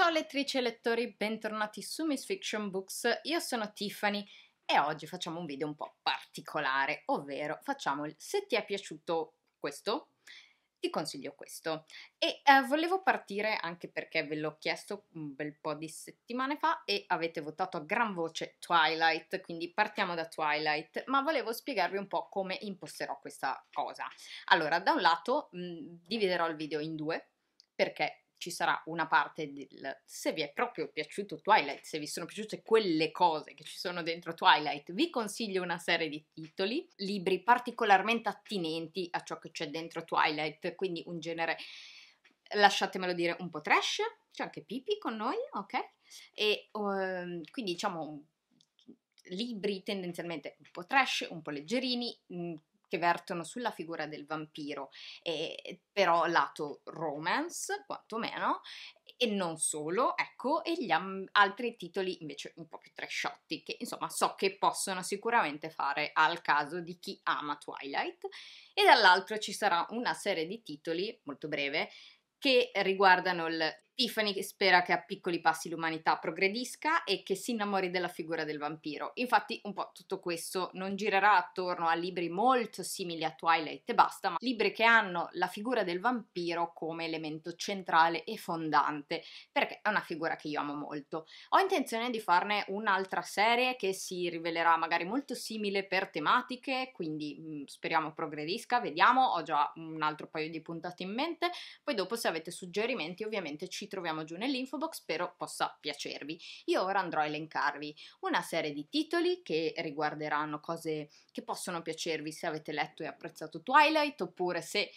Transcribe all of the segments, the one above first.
Ciao lettrici e lettori, bentornati su Miss Fiction Books, io sono Tiffany e oggi facciamo un video un po' particolare, ovvero facciamo il se ti è piaciuto questo, ti consiglio questo. E eh, volevo partire anche perché ve l'ho chiesto un bel po' di settimane fa e avete votato a gran voce Twilight, quindi partiamo da Twilight, ma volevo spiegarvi un po' come imposterò questa cosa. Allora, da un lato mh, mm, dividerò il video in due perché ci sarà una parte del se vi è proprio piaciuto Twilight, se vi sono piaciute quelle cose che ci sono dentro Twilight, vi consiglio una serie di titoli, libri particolarmente attinenti a ciò che c'è dentro Twilight, quindi un genere lasciatemelo dire un po' trash, c'è anche Pipi con noi, ok? E um, quindi diciamo libri tendenzialmente un po' trash, un po' leggerini, mm, che vertono sulla figura del vampiro, eh, però lato romance, quantomeno, e non solo, ecco, e gli am- altri titoli invece un po' più trasciotti, che insomma so che possono sicuramente fare al caso di chi ama Twilight, e dall'altro ci sarà una serie di titoli, molto breve, che riguardano il Tiffany spera che a piccoli passi l'umanità progredisca e che si innamori della figura del vampiro. Infatti, un po' tutto questo non girerà attorno a libri molto simili a Twilight e basta, ma libri che hanno la figura del vampiro come elemento centrale e fondante, perché è una figura che io amo molto. Ho intenzione di farne un'altra serie che si rivelerà magari molto simile per tematiche, quindi mm, speriamo progredisca, vediamo, ho già un altro paio di puntate in mente. Poi dopo se avete suggerimenti, ovviamente ci troviamo giù nell'info box, spero possa piacervi. Io ora andrò a elencarvi una serie di titoli che riguarderanno cose che possono piacervi se avete letto e apprezzato Twilight oppure se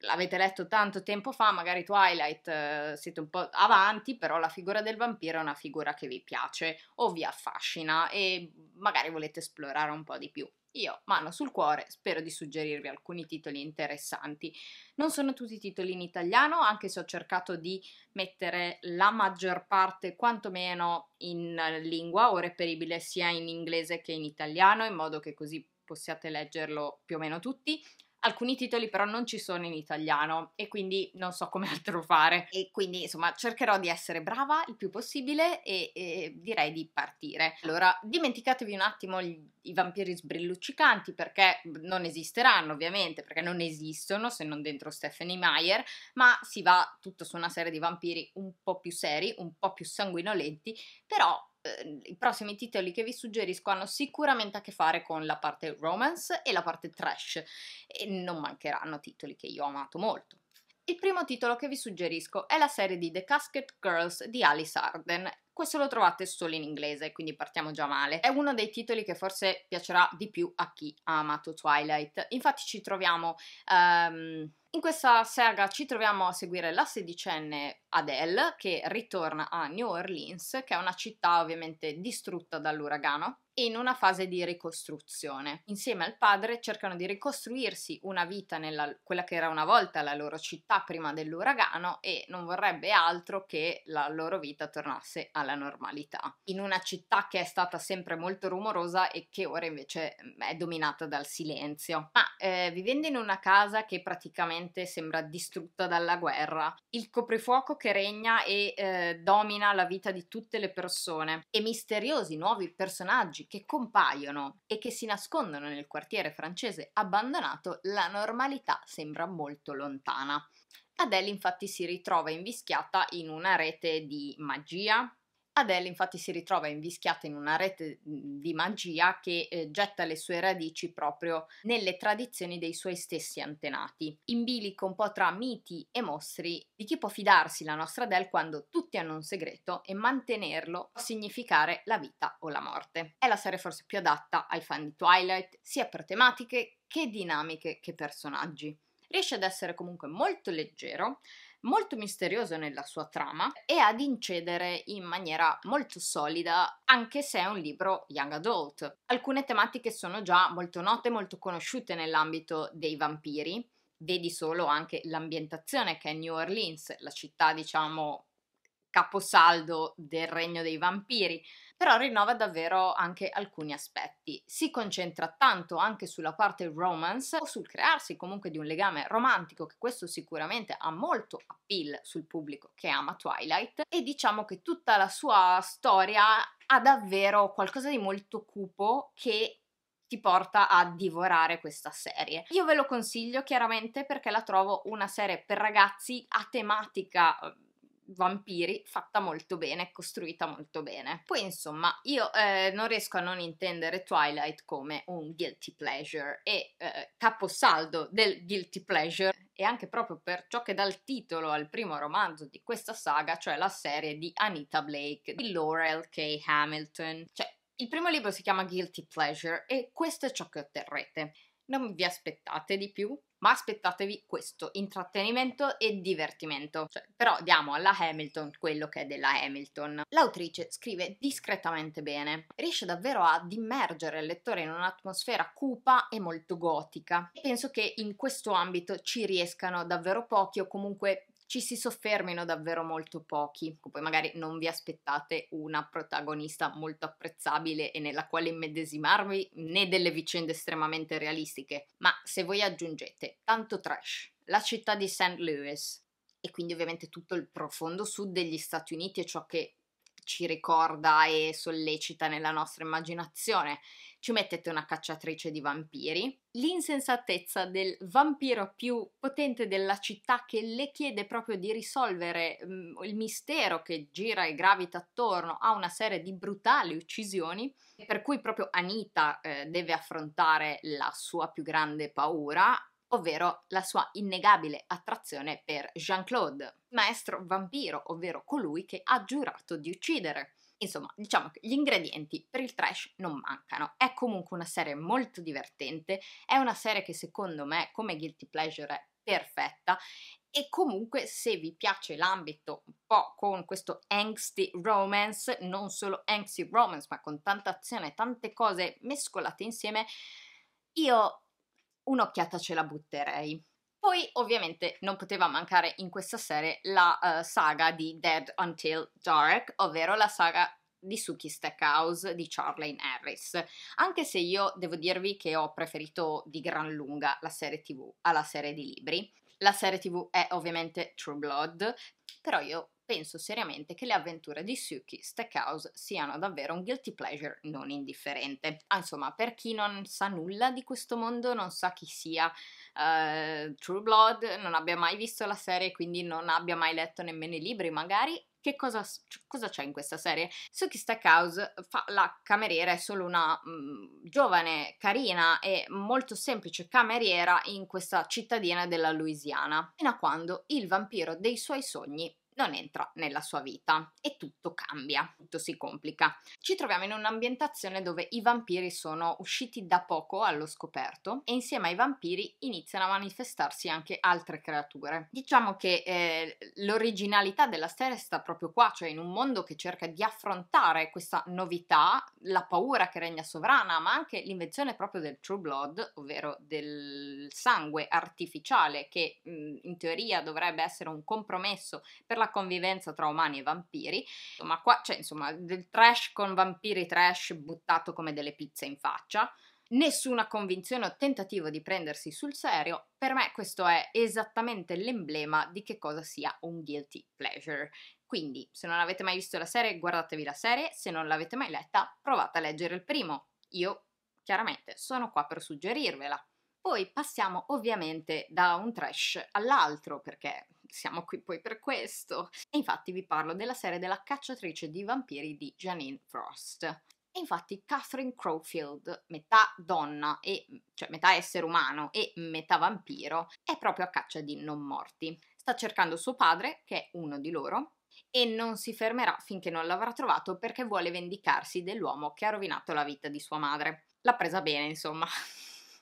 l'avete letto tanto tempo fa, magari Twilight eh, siete un po' avanti, però la figura del vampiro è una figura che vi piace o vi affascina e magari volete esplorare un po' di più. Io, mano sul cuore, spero di suggerirvi alcuni titoli interessanti. Non sono tutti titoli in italiano, anche se ho cercato di mettere la maggior parte quantomeno in eh, lingua o reperibile sia in inglese che in italiano, in modo che così possiate leggerlo più o meno tutti alcuni titoli però non ci sono in italiano e quindi non so come altro fare. E quindi insomma cercherò di essere brava il più possibile e, e direi di partire. Allora, dimenticatevi un attimo gli, i vampiri sbrilluccicanti perché non esisteranno ovviamente, perché non esistono se non dentro Stephanie Meyer, ma si va tutto su una serie di vampiri un po' più seri, un po' più sanguinolenti, però Ehm, i prossimi titoli che vi suggerisco hanno sicuramente a che fare con la parte romance e la parte trash e non mancheranno titoli che io ho amato molto. Il primo titolo che vi suggerisco è la serie di The Casket Girls di Alice Arden. Questo lo trovate solo in inglese, quindi partiamo già male. È uno dei titoli che forse piacerà di più a chi ha amato Twilight. Infatti ci troviamo... Um, in questa saga ci troviamo a seguire la sedicenne Adele che ritorna a New Orleans, che è una città ovviamente distrutta dall'uragano, in una fase di ricostruzione. Insieme al padre cercano di ricostruirsi una vita nella quella che era una volta la loro città prima dell'uragano e non vorrebbe altro che la loro vita tornasse alla normalità. In una città che è stata sempre molto rumorosa e che ora invece mm, è dominata dal silenzio. Ma eh, vivendo in una casa che praticamente recente sembra distrutta dalla guerra, il coprifuoco che regna e eh, domina la vita di tutte le persone e misteriosi nuovi personaggi che compaiono e che si nascondono nel quartiere francese abbandonato, la normalità sembra molto lontana. Adele infatti si ritrova invischiata in una rete di magia, Adele infatti si ritrova invischiata in una rete mhmm, di magia che eh, getta le sue radici proprio nelle tradizioni dei suoi stessi antenati, in bilico un po' tra miti e mostri di chi può fidarsi la nostra Adele quando tutti hanno un segreto e mantenerlo può significare la vita o la morte. È la serie forse più adatta ai fan di Twilight, sia per tematiche che dinamiche che personaggi. Riesce ad essere comunque molto leggero, molto misterioso nella sua trama e ad incedere in maniera molto solida, anche se è un libro young adult. Alcune tematiche sono già molto note, molto conosciute nell'ambito dei vampiri. Vedi solo anche l'ambientazione che è New Orleans, la città, diciamo, caposaldo del regno dei vampiri però rinnova davvero anche alcuni aspetti. Si concentra tanto anche sulla parte romance o sul crearsi comunque di un legame romantico, che questo sicuramente ha molto appeal sul pubblico che ama Twilight, e diciamo che tutta la sua storia ha davvero qualcosa di molto cupo che ti porta a divorare questa serie. Io ve lo consiglio chiaramente perché la trovo una serie per ragazzi a tematica vampiri fatta molto bene, costruita molto bene. Poi insomma, io eh, non riesco a non intendere Twilight come un guilty pleasure e eh, caposaldo del guilty pleasure e anche proprio per ciò che dà il titolo al primo romanzo di questa saga, cioè la serie di Anita Blake di Laurel K. Hamilton. Cioè, il primo libro si chiama Guilty Pleasure e questo è ciò che otterrete. Non vi aspettate di più, ma aspettatevi questo, intrattenimento e divertimento. Cioè, però diamo alla Hamilton quello che è della Hamilton. L'autrice scrive discretamente bene, riesce davvero ad immergere il lettore in un'atmosfera cupa e molto gotica. penso che in questo ambito ci riescano davvero pochi o comunque ci si soffermino davvero molto pochi, poi magari non vi aspettate una protagonista molto apprezzabile e nella quale immedesimarvi, né delle vicende estremamente realistiche, ma se voi aggiungete tanto trash, la città di St. Louis e quindi ovviamente tutto il profondo sud degli Stati Uniti e ciò che ci ricorda e sollecita nella nostra immaginazione, ci mettete una cacciatrice di vampiri, l'insensatezza del vampiro più potente della città che le chiede proprio di risolvere mh, mm, il mistero che gira e gravita attorno a una serie di brutali uccisioni, per cui proprio Anita eh, deve affrontare la sua più grande paura, ovvero la sua innegabile attrazione per Jean-Claude, maestro vampiro, ovvero colui che ha giurato di uccidere. Insomma, diciamo che gli ingredienti per il trash non mancano. È comunque una serie molto divertente, è una serie che secondo me come guilty pleasure è perfetta e comunque se vi piace l'ambito un po' con questo angsty romance, non solo angsty romance, ma con tanta azione, e tante cose mescolate insieme, io un'occhiata ce la butterei. Poi ovviamente non poteva mancare in questa serie la uh, saga di Dead Until Dark, ovvero la saga di Suki Stackhouse di Charlene Harris, anche se io devo dirvi che ho preferito di gran lunga la serie tv alla serie di libri. La serie tv è ovviamente True Blood, però io penso seriamente che le avventure di Suki Stackhouse siano davvero un guilty pleasure non indifferente. Ah, insomma, per chi non sa nulla di questo mondo, non sa chi sia uh, True Blood, non abbia mai visto la serie, quindi non abbia mai letto nemmeno i libri magari, che cosa, cosa, c'è in questa serie? Suki Stackhouse fa la cameriera, è solo una mh, mm, giovane, carina e molto semplice cameriera in questa cittadina della Louisiana, fino a quando il vampiro dei suoi sogni non entra nella sua vita e tutto cambia, tutto si complica. Ci troviamo in un'ambientazione dove i vampiri sono usciti da poco allo scoperto e insieme ai vampiri iniziano a manifestarsi anche altre creature. Diciamo che eh, l'originalità della serie sta proprio qua, cioè in un mondo che cerca di affrontare questa novità, la paura che regna sovrana, ma anche l'invenzione proprio del true blood, ovvero del sangue artificiale che mh, mm, in teoria dovrebbe essere un compromesso per la la convivenza tra umani e vampiri, insomma, qua c'è cioè, insomma del trash con vampiri trash buttato come delle pizze in faccia, nessuna convinzione o tentativo di prendersi sul serio, per me questo è esattamente l'emblema di che cosa sia un guilty pleasure. Quindi, se non avete mai visto la serie, guardatevi la serie, se non l'avete mai letta, provate a leggere il primo. Io, chiaramente, sono qua per suggerirvela. Poi passiamo ovviamente da un trash all'altro, perché siamo qui poi per questo. E infatti vi parlo della serie della cacciatrice di vampiri di Janine Frost E infatti Catherine Crowfield, metà donna, e, cioè metà essere umano e metà vampiro, è proprio a caccia di non morti. Sta cercando suo padre, che è uno di loro, e non si fermerà finché non l'avrà trovato perché vuole vendicarsi dell'uomo che ha rovinato la vita di sua madre. L'ha presa bene, insomma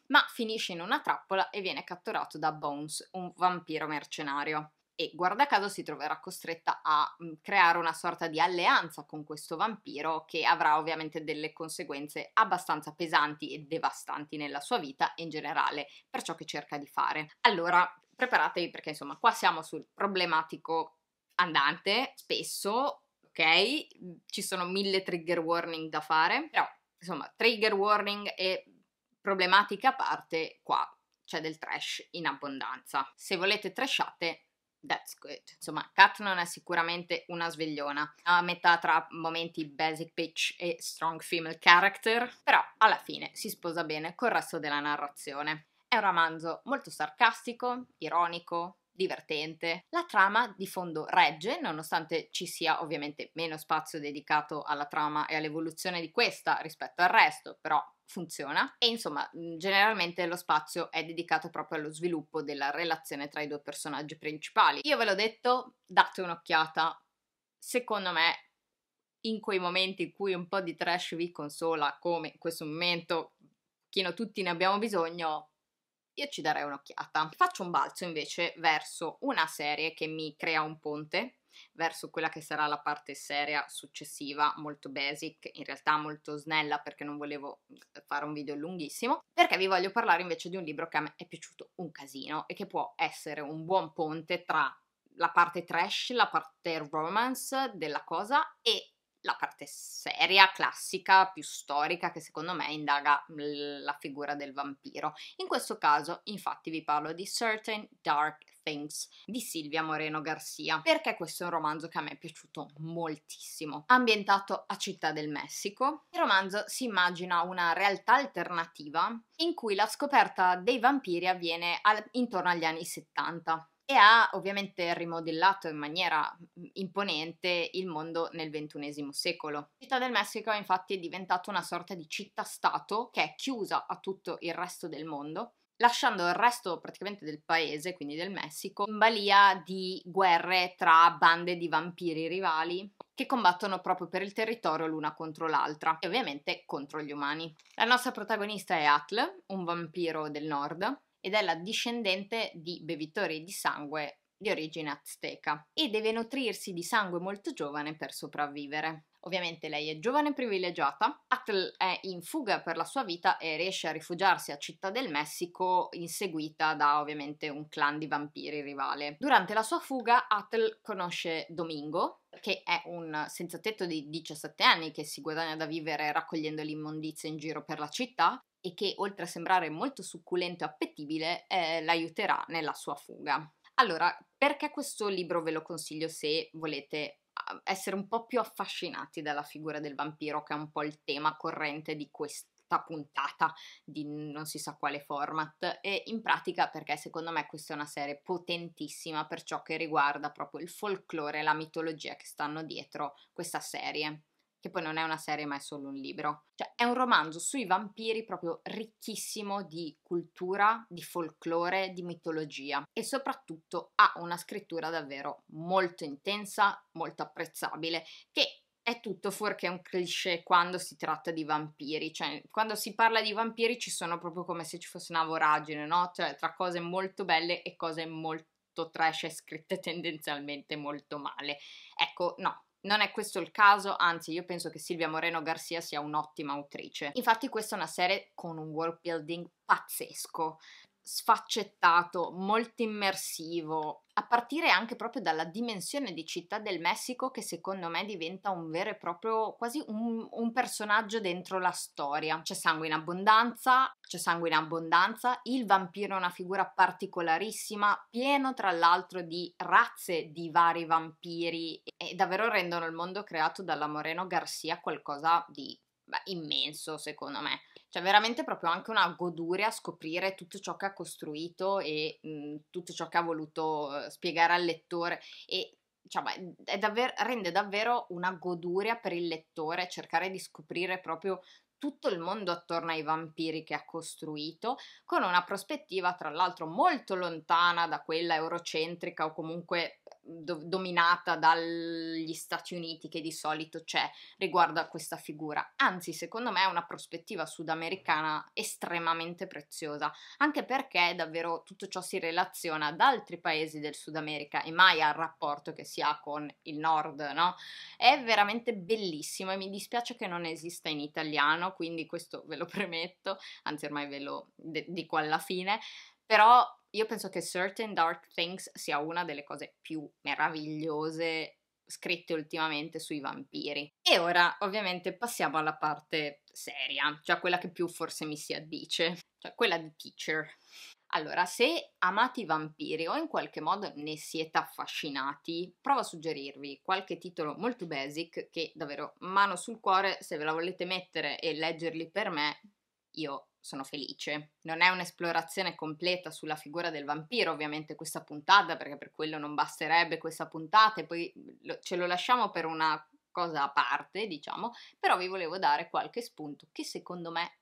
ma finisce in una trappola e viene catturato da Bones, un vampiro mercenario. E guarda caso si troverà costretta a mm, creare una sorta di alleanza con questo vampiro che avrà ovviamente delle conseguenze abbastanza pesanti e devastanti nella sua vita e in generale per ciò che cerca di fare. Allora, preparatevi perché insomma qua siamo sul problematico andante, spesso, ok? Ci sono mille trigger warning da fare, però insomma, trigger warning e problematiche a parte, qua c'è del trash in abbondanza. Se volete trashate, that's good. Insomma, Kat non è sicuramente una svegliona, a metà tra momenti basic pitch e strong female character, però alla fine si sposa bene col resto della narrazione. È un romanzo molto sarcastico, ironico, divertente. La trama di fondo regge, nonostante ci sia ovviamente meno spazio dedicato alla trama e all'evoluzione di questa rispetto al resto, però funziona e insomma mm, generalmente lo spazio è dedicato proprio allo sviluppo della relazione tra i due personaggi principali. Io ve l'ho detto, date un'occhiata, secondo me in quei momenti in cui un po' di trash vi consola, come in questo momento, chino tutti ne abbiamo bisogno, io ci darei un'occhiata. Faccio un balzo invece verso una serie che mi crea un ponte verso quella che sarà la parte seria successiva, molto basic, in realtà molto snella perché non volevo eh, fare un video lunghissimo, perché vi voglio parlare invece di un libro che a me è piaciuto un casino e che può essere un buon ponte tra la parte trash, la parte romance della cosa e la parte seria, classica, più storica che secondo me indaga mhmm, la figura del vampiro. In questo caso, infatti, vi parlo di Certain Dark Things di Silvia Moreno Garcia, perché questo è un romanzo che a me è piaciuto moltissimo. Ambientato a Città del Messico, il romanzo si immagina una realtà alternativa in cui la scoperta dei vampiri avviene al, intorno agli anni 70 e ha ovviamente rimodellato in maniera mhmm, imponente il mondo nel XXI secolo. La Città del Messico è infatti diventata una sorta di città-stato che è chiusa a tutto il resto del mondo, lasciando il resto praticamente del paese, quindi del Messico, in balia di guerre tra bande di vampiri rivali che combattono proprio per il territorio l'una contro l'altra e ovviamente contro gli umani. La nostra protagonista è Atle, un vampiro del nord, ed è la discendente di bevitori di sangue di origine azteca e deve nutrirsi di sangue molto giovane per sopravvivere. Ovviamente lei è giovane e privilegiata, Atl è in fuga per la sua vita e riesce a rifugiarsi a Città del Messico inseguita da ovviamente un clan di vampiri rivale. Durante la sua fuga Atl conosce Domingo, che è un senza tetto di 17 anni che si guadagna da vivere raccogliendo l'immondizia in giro per la città e che oltre a sembrare molto succulento e appetibile, eh, l'aiuterà nella sua fuga. Allora, perché questo libro ve lo consiglio se volete ah, essere un po' più affascinati dalla figura del vampiro, che è un po' il tema corrente di questa puntata di non si sa quale format e in pratica perché secondo me questa è una serie potentissima per ciò che riguarda proprio il folklore e la mitologia che stanno dietro questa serie che poi non è una serie ma è solo un libro. Cioè è un romanzo sui vampiri proprio ricchissimo di cultura, di folklore, di mitologia e soprattutto ha una scrittura davvero molto intensa, molto apprezzabile, che è tutto fuorché un cliché quando si tratta di vampiri, cioè quando si parla di vampiri ci sono proprio come se ci fosse una voragine, no? Cioè tra cose molto belle e cose molto trash e scritte tendenzialmente molto male. Ecco, no, non è questo il caso, anzi io penso che Silvia Moreno Garcia sia un'ottima autrice. Infatti questa è una serie con un world building pazzesco sfaccettato, molto immersivo, a partire anche proprio dalla dimensione di Città del Messico che secondo me diventa un vero e proprio, quasi un, un personaggio dentro la storia. C'è sangue in abbondanza, c'è sangue in abbondanza, il vampiro è una figura particolarissima, pieno tra l'altro di razze di vari vampiri e davvero rendono il mondo creato dalla Moreno Garcia qualcosa di beh, immenso secondo me. Cioè veramente proprio anche una goduria scoprire tutto ciò che ha costruito e mh, mhmm, tutto ciò che ha voluto uhm, spiegare al lettore e diciamo, è davvero, rende davvero una goduria per il lettore cercare di scoprire proprio tutto il mondo attorno ai vampiri che ha costruito, con una prospettiva tra l'altro molto lontana da quella eurocentrica o comunque do- dominata dagli Stati Uniti che di solito c'è riguardo a questa figura. Anzi, secondo me è una prospettiva sudamericana estremamente preziosa, anche perché davvero tutto ciò si relaziona ad altri paesi del Sud America e mai al rapporto che si ha con il nord, no? È veramente bellissimo e mi dispiace che non esista in italiano, quindi questo ve lo premetto, anzi ormai ve lo de- dico alla fine, però io penso che Certain Dark Things sia una delle cose più meravigliose scritte ultimamente sui vampiri. E ora ovviamente passiamo alla parte seria, cioè quella che più forse mi si addice, cioè quella di teacher. Allora, se amate i vampiri o in qualche modo ne siete affascinati, provo a suggerirvi qualche titolo molto basic che davvero mano sul cuore, se ve la volete mettere e leggerli per me, io sono felice. Non è un'esplorazione completa sulla figura del vampiro, ovviamente, questa puntata, perché per quello non basterebbe questa puntata e poi mhmm, ce lo lasciamo per una cosa a parte, diciamo, però vi volevo dare qualche spunto che secondo me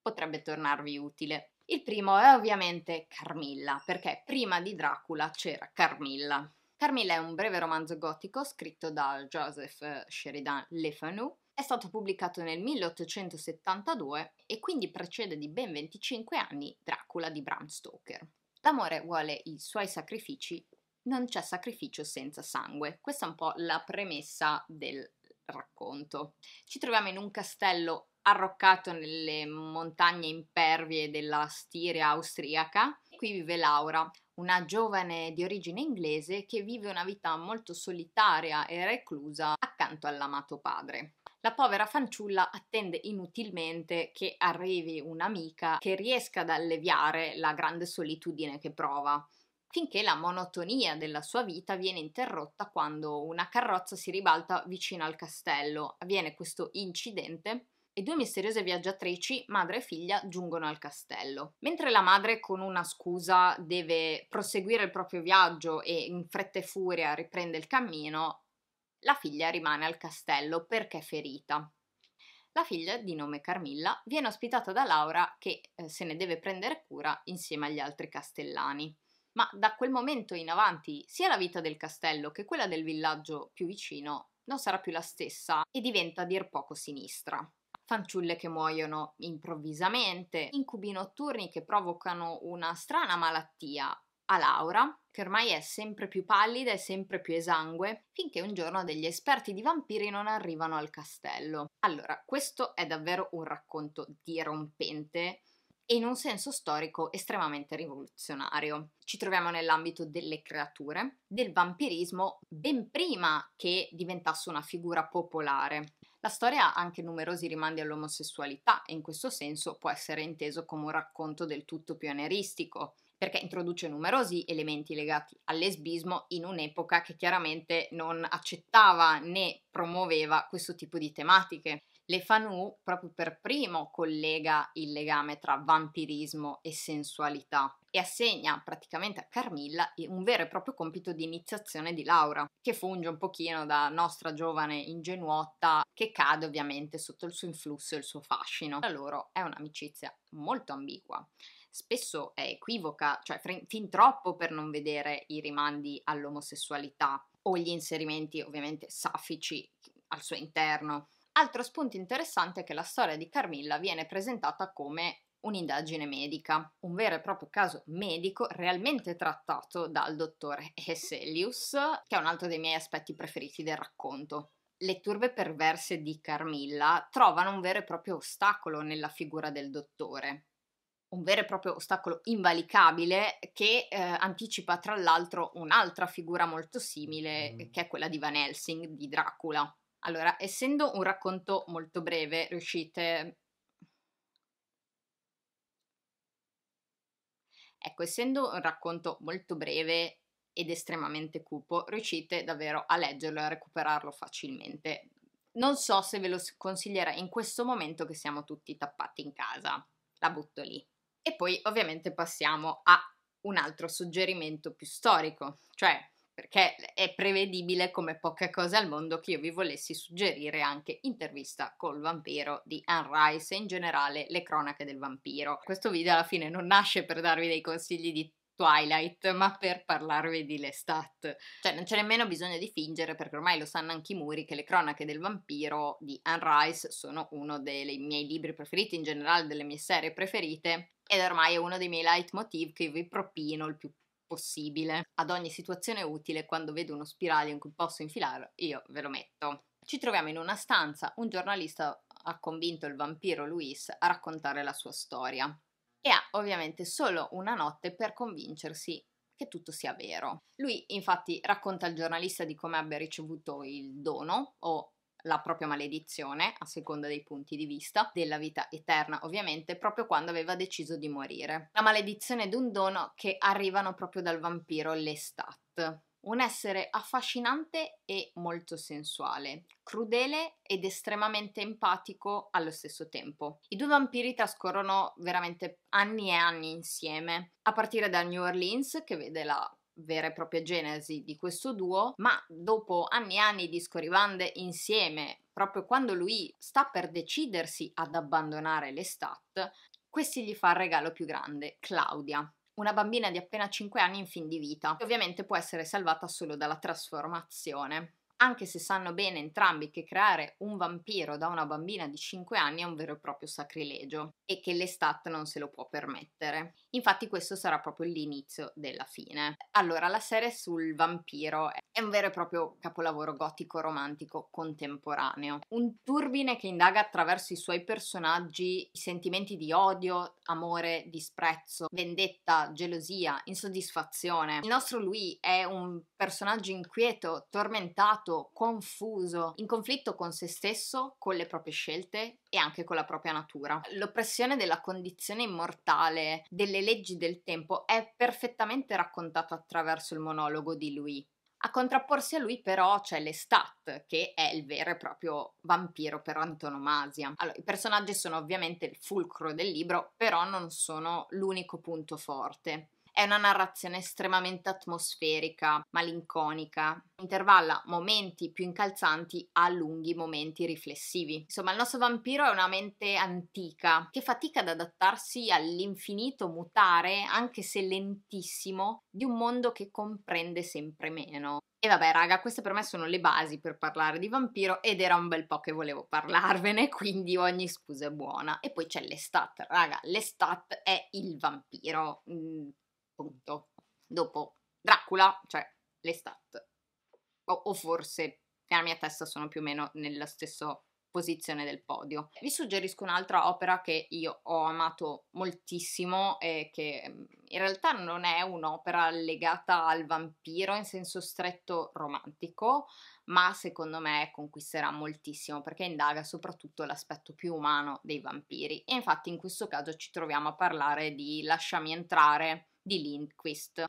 potrebbe tornarvi utile. Il primo è ovviamente Carmilla, perché prima di Dracula c'era Carmilla. Carmilla è un breve romanzo gotico scritto da Joseph eh, Sheridan Le Fanu è stato pubblicato nel 1872 e quindi precede di ben 25 anni Dracula di Bram Stoker. L'amore vuole i suoi sacrifici, non c'è sacrificio senza sangue. Questa è un po' la premessa del racconto. Ci troviamo in un castello arroccato nelle montagne impervie della Stiria austriaca. Qui vive Laura, una giovane di origine inglese che vive una vita molto solitaria e reclusa accanto all'amato padre. La povera fanciulla attende inutilmente che arrivi un'amica che riesca ad alleviare la grande solitudine che prova finché la monotonia della sua vita viene interrotta quando una carrozza si ribalta vicino al castello. Avviene questo incidente e due misteriose viaggiatrici, madre e figlia, giungono al castello. Mentre la madre con una scusa deve proseguire il proprio viaggio e in fretta e furia riprende il cammino, la figlia rimane al castello perché ferita. La figlia, di nome Carmilla, viene ospitata da Laura che eh, se ne deve prendere cura insieme agli altri castellani. Ma da quel momento in avanti sia la vita del castello che quella del villaggio più vicino non sarà più la stessa e diventa a dir poco sinistra. Fanciulle che muoiono improvvisamente, incubi notturni che provocano una strana malattia a Laura, che ormai è sempre più pallida e sempre più esangue, finché un giorno degli esperti di vampiri non arrivano al castello. Allora, questo è davvero un racconto dirompente e in un senso storico estremamente rivoluzionario. Ci troviamo nell'ambito delle creature, del vampirismo, ben prima che diventasse una figura popolare. La storia ha anche numerosi rimandi all'omosessualità e in questo senso può essere inteso come un racconto del tutto pionieristico, perché introduce numerosi elementi legati al lesbismo in un'epoca che chiaramente non accettava né promuoveva questo tipo di tematiche. Le Fanu proprio per primo collega il legame tra vampirismo e sensualità e assegna praticamente a Carmilla un vero e proprio compito di iniziazione di Laura, che funge un pochino da nostra giovane ingenuotta che cade ovviamente sotto il suo influsso e il suo fascino. La loro è un'amicizia molto ambigua spesso è equivoca, cioè fin troppo per non vedere i rimandi all'omosessualità o gli inserimenti ovviamente safici al suo interno. Altro spunto interessante è che la storia di Carmilla viene presentata come un'indagine medica, un vero e proprio caso medico realmente trattato dal dottore Hesselius, che è un altro dei miei aspetti preferiti del racconto. Le turbe perverse di Carmilla trovano un vero e proprio ostacolo nella figura del dottore, un vero e proprio ostacolo invalicabile che eh, anticipa tra l'altro un'altra figura molto simile mm. che è quella di Van Helsing, di Dracula. Allora, essendo un racconto molto breve, riuscite... Ecco, essendo un racconto molto breve ed estremamente cupo, riuscite davvero a leggerlo e a recuperarlo facilmente. Non so se ve lo consiglierei in questo momento che siamo tutti tappati in casa. La butto lì. E poi ovviamente passiamo a un altro suggerimento più storico, cioè perché è prevedibile come poche cose al mondo che io vi volessi suggerire anche Intervista col vampiro di Anne Rice e in generale le cronache del vampiro. Questo video alla fine non nasce per darvi dei consigli di Twilight, ma per parlarvi di Lestat. Cioè, non c'è nemmeno bisogno di fingere, perché ormai lo sanno anche i muri, che le cronache del vampiro di Anne Rice sono uno dei miei libri preferiti, in generale delle mie serie preferite, ed ormai è uno dei miei leitmotiv che vi propino il più possibile. Ad ogni situazione utile, quando vedo uno spiraglio in cui posso infilarlo, io ve lo metto. Ci troviamo in una stanza, un giornalista ha convinto il vampiro Luis a raccontare la sua storia e ha ovviamente solo una notte per convincersi che tutto sia vero. Lui infatti racconta al giornalista di come abbia ricevuto il dono o la propria maledizione, a seconda dei punti di vista, della vita eterna ovviamente, proprio quando aveva deciso di morire. La maledizione ed un dono che arrivano proprio dal vampiro Lestat un essere affascinante e molto sensuale, crudele ed estremamente empatico allo stesso tempo. I due vampiri trascorrono veramente anni e anni insieme, a partire da New Orleans che vede la vera e propria genesi di questo duo, ma dopo anni e anni di scorribande insieme, proprio quando lui sta per decidersi ad abbandonare l'estat, questi gli fa il regalo più grande, Claudia, una bambina di appena 5 anni in fin di vita, che ovviamente può essere salvata solo dalla trasformazione anche se sanno bene entrambi che creare un vampiro da una bambina di 5 anni è un vero e proprio sacrilegio e che l'estat non se lo può permettere. Infatti questo sarà proprio l'inizio della fine. Allora, la serie sul vampiro è un vero e proprio capolavoro gotico romantico contemporaneo, un turbine che indaga attraverso i suoi personaggi i sentimenti di odio, amore, disprezzo, vendetta, gelosia, insoddisfazione. Il nostro lui è un personaggio inquieto, tormentato, agitato, confuso, in conflitto con se stesso, con le proprie scelte e anche con la propria natura. L'oppressione della condizione immortale, delle leggi del tempo, è perfettamente raccontata attraverso il monologo di lui. A contrapporsi a lui però c'è Lestat, che è il vero e proprio vampiro per antonomasia. Allora, i personaggi sono ovviamente il fulcro del libro, però non sono l'unico punto forte. È una narrazione estremamente atmosferica, malinconica. Intervalla momenti più incalzanti a lunghi momenti riflessivi. Insomma, il nostro vampiro è una mente antica che fatica ad adattarsi all'infinito mutare, anche se lentissimo, di un mondo che comprende sempre meno. E vabbè, raga, queste per me sono le basi per parlare di vampiro ed era un bel po' che volevo parlarvene, quindi ogni scusa è buona. E poi c'è l'estate, raga, l'estate è il vampiro. Mm, Punto. Dopo Dracula, cioè l'estat. O, o forse nella mia testa sono più o meno nella stessa posizione del podio. Vi suggerisco un'altra opera che io ho amato moltissimo e che mm, in realtà non è un'opera legata al vampiro in senso stretto romantico, ma secondo me conquisterà moltissimo perché indaga soprattutto l'aspetto più umano dei vampiri. E infatti in questo caso ci troviamo a parlare di Lasciami entrare di Lindquist.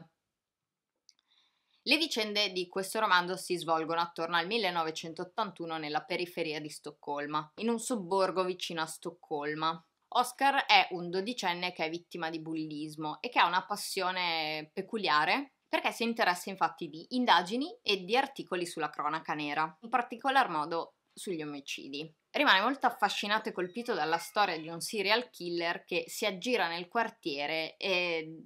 Le vicende di questo romanzo si svolgono attorno al 1981 nella periferia di Stoccolma, in un sobborgo vicino a Stoccolma. Oscar è un dodicenne che è vittima di bullismo e che ha una passione peculiare perché si interessa infatti di indagini e di articoli sulla cronaca nera, in particolar modo sugli omicidi rimane molto affascinato e colpito dalla storia di un serial killer che si aggira nel quartiere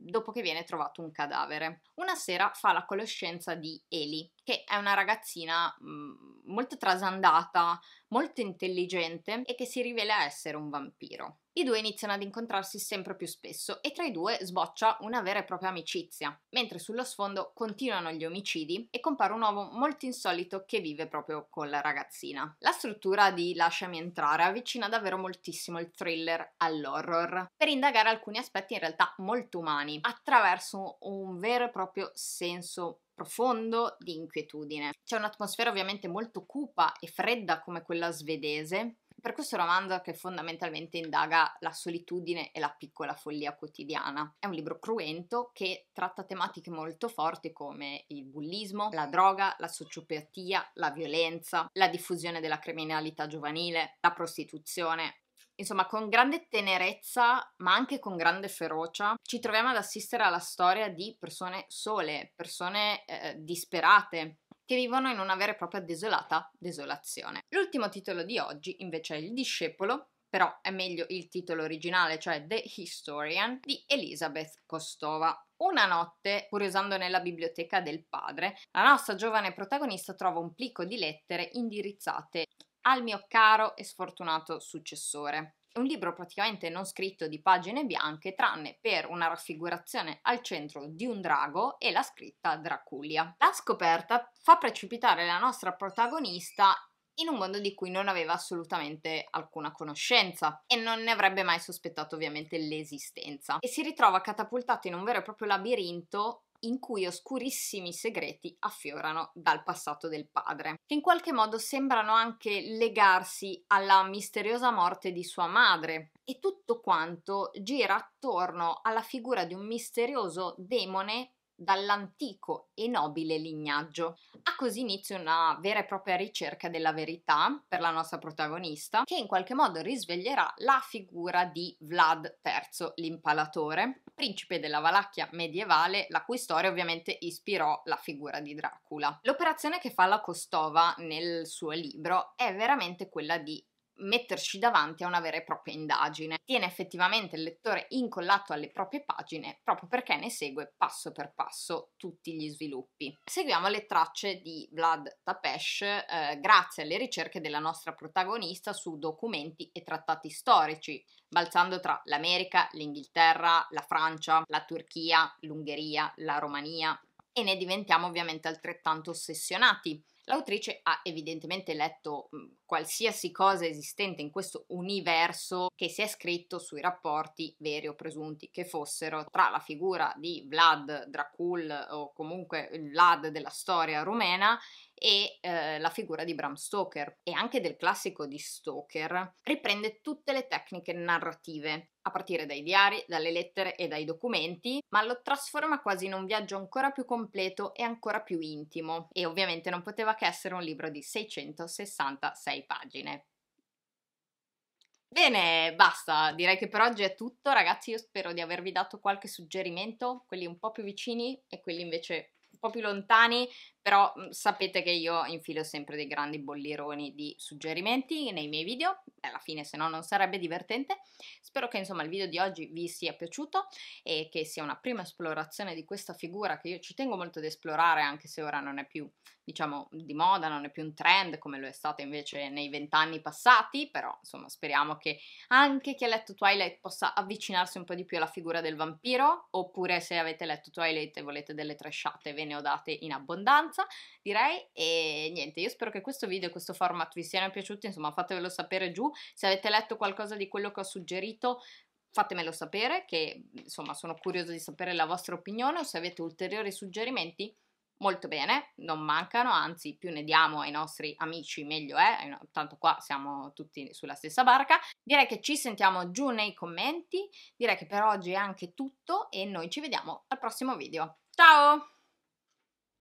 dopo che viene trovato un cadavere. Una sera fa la conoscenza di Eli, che è una ragazzina mm, molto trasandata, molto intelligente e che si rivela essere un vampiro. I due iniziano ad incontrarsi sempre più spesso e tra i due sboccia una vera e propria amicizia, mentre sullo sfondo continuano gli omicidi e compare un uomo molto insolito che vive proprio con la ragazzina. La struttura di Lasciami entrare avvicina davvero moltissimo il thriller all'horror, per indagare alcuni aspetti in realtà molto umani, attraverso un vero e proprio senso profondo di inquietudine. C'è un'atmosfera ovviamente molto cupa e fredda come quella svedese, per questo romanzo che fondamentalmente indaga la solitudine e la piccola follia quotidiana. È un libro cruento che tratta tematiche molto forti come il bullismo, la droga, la sociopatia, la violenza, la diffusione della criminalità giovanile, la prostituzione, Insomma, con grande tenerezza, ma anche con grande ferocia, ci troviamo ad assistere alla storia di persone sole, persone eh, disperate, che vivono in una vera e propria desolata desolazione. L'ultimo titolo di oggi, invece, è Il discepolo, però è meglio il titolo originale, cioè The Historian, di Elizabeth Kostova. Una notte, curiosando nella biblioteca del padre, la nostra giovane protagonista trova un plicco di lettere indirizzate al mio caro e sfortunato successore. È un libro praticamente non scritto di pagine bianche, tranne per una raffigurazione al centro di un drago e la scritta Draculia. La scoperta fa precipitare la nostra protagonista in un mondo di cui non aveva assolutamente alcuna conoscenza e non ne avrebbe mai sospettato ovviamente l'esistenza e si ritrova catapultato in un vero e proprio labirinto in cui oscurissimi segreti affiorano dal passato del padre, che in qualche modo sembrano anche legarsi alla misteriosa morte di sua madre. E tutto quanto gira attorno alla figura di un misterioso demone dall'antico e nobile lignaggio. Ha così inizio una vera e propria ricerca della verità per la nostra protagonista, che in qualche modo risveglierà la figura di Vlad III, l'impalatore, principe della Valacchia medievale, la cui storia ovviamente ispirò la figura di Dracula. L'operazione che fa la Costova nel suo libro è veramente quella di metterci davanti a una vera e propria indagine. Tiene effettivamente il lettore incollato alle proprie pagine proprio perché ne segue passo per passo tutti gli sviluppi. Seguiamo le tracce di Vlad Tapesh eh, grazie alle ricerche della nostra protagonista su documenti e trattati storici, balzando tra l'America, l'Inghilterra, la Francia, la Turchia, l'Ungheria, la Romania e ne diventiamo ovviamente altrettanto ossessionati L'autrice ha evidentemente letto mhmm, qualsiasi cosa esistente in questo universo che si è scritto sui rapporti veri o presunti che fossero tra la figura di Vlad Dracul o comunque il Vlad della storia rumena e eh, la figura di Bram Stoker e anche del classico di Stoker, riprende tutte le tecniche narrative, a partire dai diari, dalle lettere e dai documenti, ma lo trasforma quasi in un viaggio ancora più completo e ancora più intimo e ovviamente non poteva che essere un libro di 666 pagine. Bene, basta, direi che per oggi è tutto, ragazzi, io spero di avervi dato qualche suggerimento, quelli un po' più vicini e quelli invece un po' più lontani, però mhmm, sapete che io infilo sempre dei grandi bollironi di suggerimenti nei miei video, alla fine se no non sarebbe divertente. Spero che insomma il video di oggi vi sia piaciuto e che sia una prima esplorazione di questa figura che io ci tengo molto ad esplorare anche se ora non è più diciamo di moda, non è più un trend come lo è stato invece nei vent'anni passati, però insomma speriamo che anche chi ha letto Twilight possa avvicinarsi un po' di più alla figura del vampiro, oppure se avete letto Twilight e volete delle trashate ve ne ho date in abbondanza abbastanza, direi. E niente, io spero che questo video e questo format vi siano piaciuti, insomma fatevelo sapere giù. Se avete letto qualcosa di quello che ho suggerito, fatemelo sapere, che insomma sono curiosa di sapere la vostra opinione o se avete ulteriori suggerimenti. Molto bene, non mancano, anzi più ne diamo ai nostri amici meglio è, eh, tanto qua siamo tutti sulla stessa barca. Direi che ci sentiamo giù nei commenti, direi che per oggi è anche tutto e noi ci vediamo al prossimo video. Ciao!